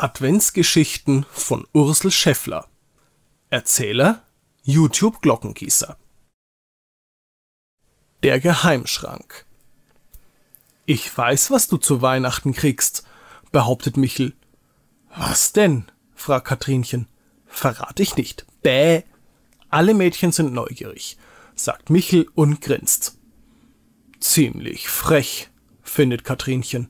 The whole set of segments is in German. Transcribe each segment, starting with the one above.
Adventsgeschichten von Ursel Scheffler. Erzähler YouTube Glockengießer. Der Geheimschrank. Ich weiß, was du zu Weihnachten kriegst, behauptet Michel. Was denn? fragt Katrinchen. Verrate ich nicht. Bäh. Alle Mädchen sind neugierig, sagt Michel und grinst. Ziemlich frech, findet Katrinchen.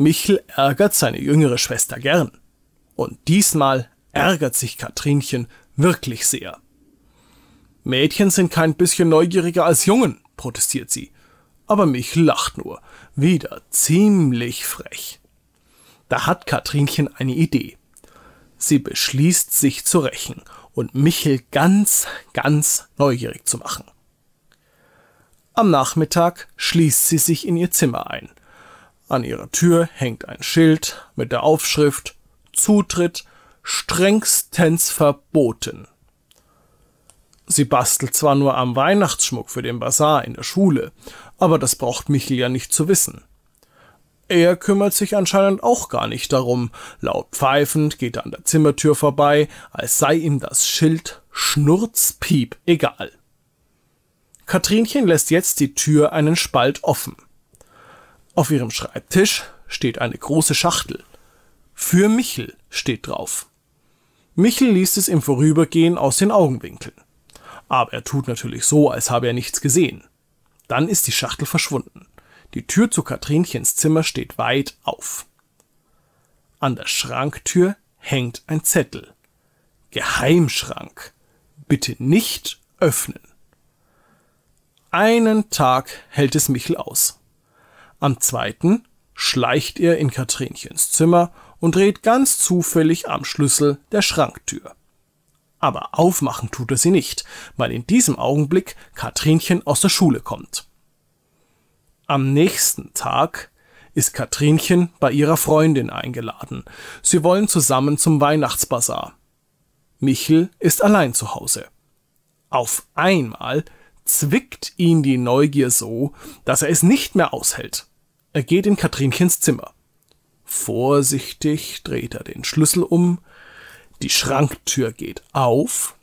Michel ärgert seine jüngere Schwester gern. Und diesmal ärgert sich Katrinchen wirklich sehr. Mädchen sind kein bisschen neugieriger als Jungen, protestiert sie. Aber Michel lacht nur. Wieder ziemlich frech. Da hat Katrinchen eine Idee. Sie beschließt, sich zu rächen und Michel ganz, ganz neugierig zu machen. Am Nachmittag schließt sie sich in ihr Zimmer ein, an ihrer Tür hängt ein Schild mit der Aufschrift Zutritt strengstens verboten. Sie bastelt zwar nur am Weihnachtsschmuck für den Bazar in der Schule, aber das braucht Michel ja nicht zu wissen. Er kümmert sich anscheinend auch gar nicht darum. Laut pfeifend geht er an der Zimmertür vorbei, als sei ihm das Schild Schnurzpiep egal. Katrinchen lässt jetzt die Tür einen Spalt offen. Auf ihrem Schreibtisch steht eine große Schachtel. Für Michel steht drauf. Michel liest es im Vorübergehen aus den Augenwinkeln. Aber er tut natürlich so, als habe er nichts gesehen. Dann ist die Schachtel verschwunden. Die Tür zu Katrinchens Zimmer steht weit auf. An der Schranktür hängt ein Zettel. Geheimschrank. Bitte nicht öffnen. Einen Tag hält es Michel aus. Am zweiten schleicht er in Katrinchens Zimmer und dreht ganz zufällig am Schlüssel der Schranktür. Aber aufmachen tut er sie nicht, weil in diesem Augenblick Katrinchen aus der Schule kommt. Am nächsten Tag ist Katrinchen bei ihrer Freundin eingeladen. Sie wollen zusammen zum Weihnachtsbazar. Michel ist allein zu Hause. Auf einmal zwickt ihn die Neugier so, dass er es nicht mehr aushält. Er geht in Katrinchens Zimmer. Vorsichtig dreht er den Schlüssel um. Die Schranktür geht auf.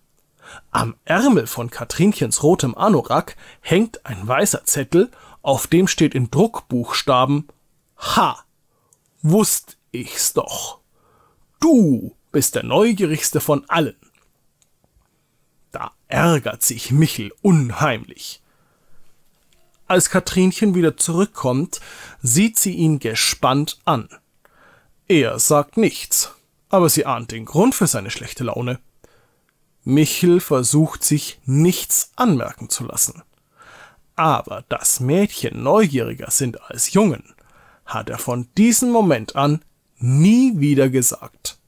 Am Ärmel von Katrinchens rotem Anorak hängt ein weißer Zettel, auf dem steht in Druckbuchstaben Ha. Wusst ich's doch. Du bist der neugierigste von allen. Da ärgert sich Michel unheimlich. Als Katrinchen wieder zurückkommt, sieht sie ihn gespannt an. Er sagt nichts, aber sie ahnt den Grund für seine schlechte Laune. Michel versucht sich nichts anmerken zu lassen. Aber dass Mädchen neugieriger sind als Jungen, hat er von diesem Moment an nie wieder gesagt.